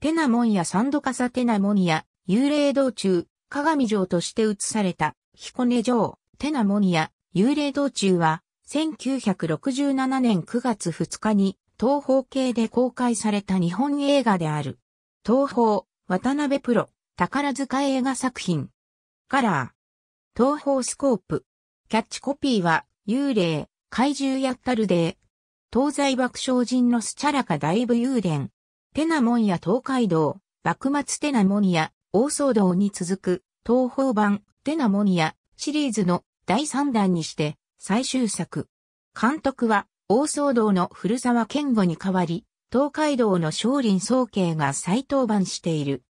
テナモンやサンドカサテナモニア、幽霊道中、鏡城として移された、彦根城、テナモニア、幽霊道中は、1967年9月2日に、東方系で公開された日本映画である。東方、渡辺プロ、宝塚映画作品。カラー。東方スコープ。キャッチコピーは、幽霊、怪獣やったるで、東西爆笑人のスチャラカ大部幽霊。テナモンや東海道、幕末テナモンや大騒動に続く東方版テナモンやシリーズの第3弾にして最終作。監督は大騒動の古沢健吾に代わり、東海道の少林総慶が再登板している。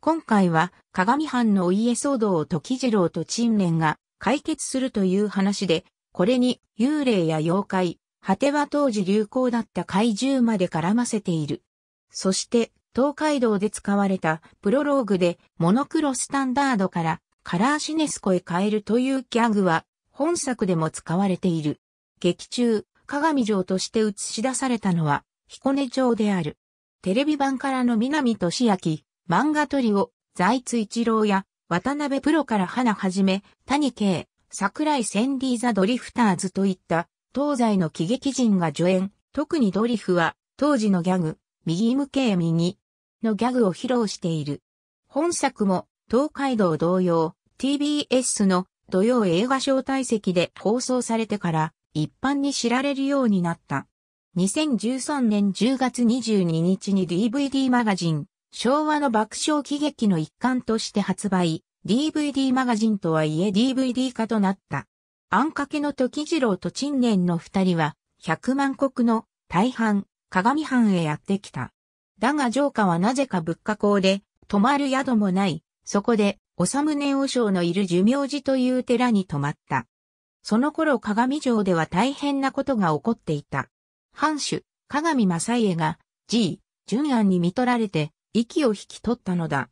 今回は鏡藩のお家騒動を時次郎と陳連が解決するという話で、これに幽霊や妖怪、果ては当時流行だった怪獣まで絡ませている。そして、東海道で使われたプロローグでモノクロスタンダードからカラーシネスコへ変えるというギャグは本作でも使われている。劇中、鏡城として映し出されたのは彦根城である。テレビ版からの南俊明、漫画トリオ、財津一郎や渡辺プロから花はじめ、谷慶、桜井センディザ・ドリフターズといった東西の喜劇人が助演、特にドリフは当時のギャグ、右向け右のギャグを披露している。本作も東海道同様 TBS の土曜映画招待席で放送されてから一般に知られるようになった。2013年10月22日に DVD マガジン、昭和の爆笑喜劇の一環として発売、DVD マガジンとはいえ DVD 化となった。あんかけの時次郎と陳年の二人は、100万国の大半、鏡藩へやってきた。だが城下はなぜか仏価高で、泊まる宿もない、そこで、おさむね和尚のいる寿命寺という寺に泊まった。その頃鏡城では大変なことが起こっていた。藩主、鏡正家が、G、淳安に見取られて、息を引き取ったのだ。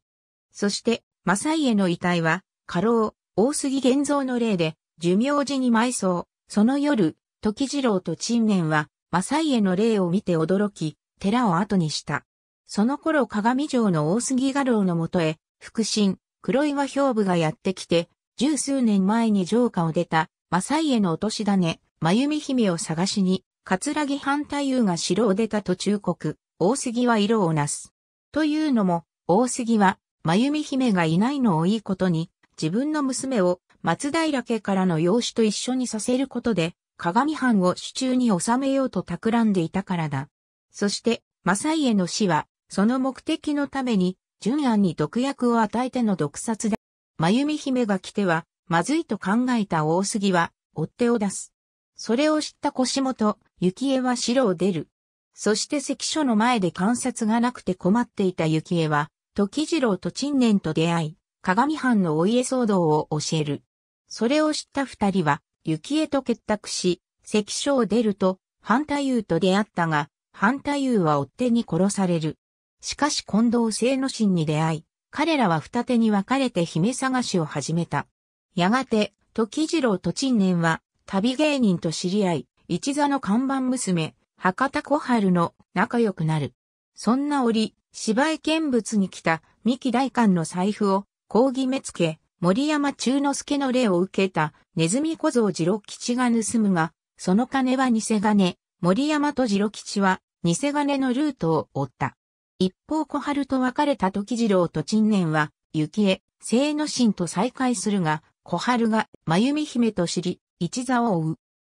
そして、正家の遺体は、過労、大杉玄造の霊で、寿命寺に埋葬。その夜、時次郎と陳年は、マサイへの霊を見て驚き、寺を後にした。その頃鏡城の大杉画廊のもとへ、腹心、黒岩兵部がやってきて、十数年前に城下を出た、マサイへのお年種、真由美姫を探しに、桂木反対優が城を出た途中国、大杉は色をなす。というのも、大杉は、真由美姫がいないのをいいことに、自分の娘を松平家からの養子と一緒にさせることで、鏡藩を手中に収めようと企んでいたからだ。そして、正家の死は、その目的のために、純安に毒薬を与えての毒殺だ。真美姫が来ては、まずいと考えた大杉は、追手を出す。それを知った腰元、幸恵は城を出る。そして関所の前で観察がなくて困っていた幸恵は、時次郎と陳年と出会い、鏡藩のお家騒動を教える。それを知った二人は、雪へと結託し、関所を出ると、反太夫と出会ったが、反太夫は追っ手に殺される。しかし近藤聖之進に出会い、彼らは二手に分かれて姫探しを始めた。やがて、時次郎と陳年は、旅芸人と知り合い、一座の看板娘、博多小春の仲良くなる。そんな折、芝居見物に来た三木大官の財布を、抗議目付、森山中之助の礼を受けた、ネズミ小僧次郎吉が盗むが、その金は偽金、森山と次郎吉は、偽金のルートを追った。一方小春と別れた時次郎と陳年は、雪へ、聖之神と再会するが、小春が、真美姫と知り、一座を追う。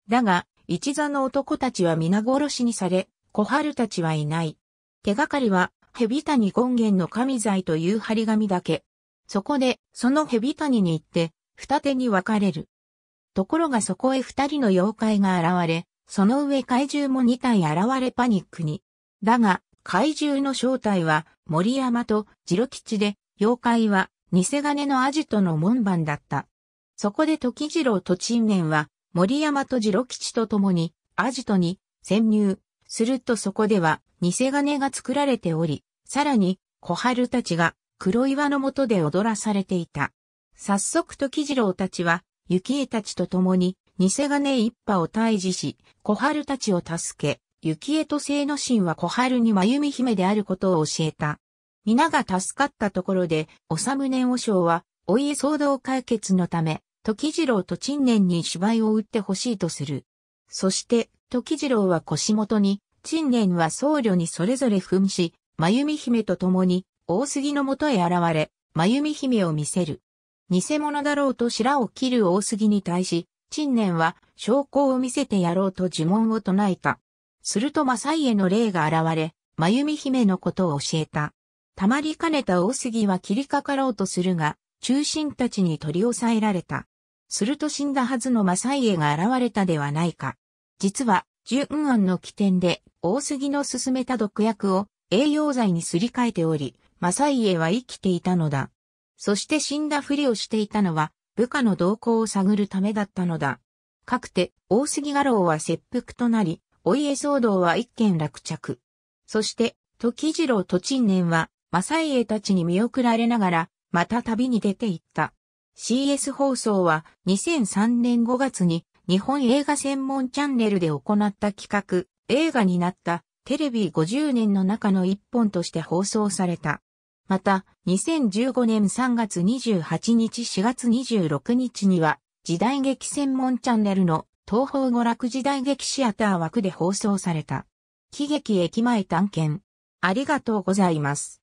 だが、一座の男たちは皆殺しにされ、小春たちはいない。手がかりは、蛇谷権現の神材という張り紙だけ。そこで、その蛇谷に行って、二手に分かれる。ところがそこへ二人の妖怪が現れ、その上怪獣も二体現れパニックに。だが、怪獣の正体は森山とジロ吉で、妖怪は偽金のアジトの門番だった。そこで時次郎と陳年は森山とジロ吉と共にアジトに潜入。するとそこでは偽金が作られており、さらに小春たちが黒岩の下で踊らされていた。早速時次郎たちは、幸恵たちと共に、偽金一派を退治し、小春たちを助け、幸恵と聖の神は小春に真美姫であることを教えた。皆が助かったところで、おさむおし和尚は、お家騒動解決のため、時次郎と陳年に芝居を打ってほしいとする。そして、時次郎は腰元に、陳年は僧侶にそれぞれみし、真美姫と共に、大杉のもとへ現れ、真弓美姫を見せる。偽物だろうと白を切る大杉に対し、陳年は証拠を見せてやろうと呪文を唱えた。するとマサイへの霊が現れ、真弓美姫のことを教えた。たまりかねた大杉は切りかかろうとするが、中心たちに取り押さえられた。すると死んだはずのマサイエが現れたではないか。実は、純案の起点で、大杉の進めた毒薬を栄養剤にすり替えており、マサイエは生きていたのだ。そして死んだふりをしていたのは、部下の動向を探るためだったのだ。かくて、大杉画廊は切腹となり、お家騒動は一件落着。そして、時次郎と陳年は、マサイエたちに見送られながら、また旅に出て行った。CS 放送は2003年5月に日本映画専門チャンネルで行った企画、映画になったテレビ50年の中の一本として放送された。また、2015年3月28日4月26日には、時代劇専門チャンネルの東方娯楽時代劇シアター枠で放送された。喜劇駅前探検。ありがとうございます。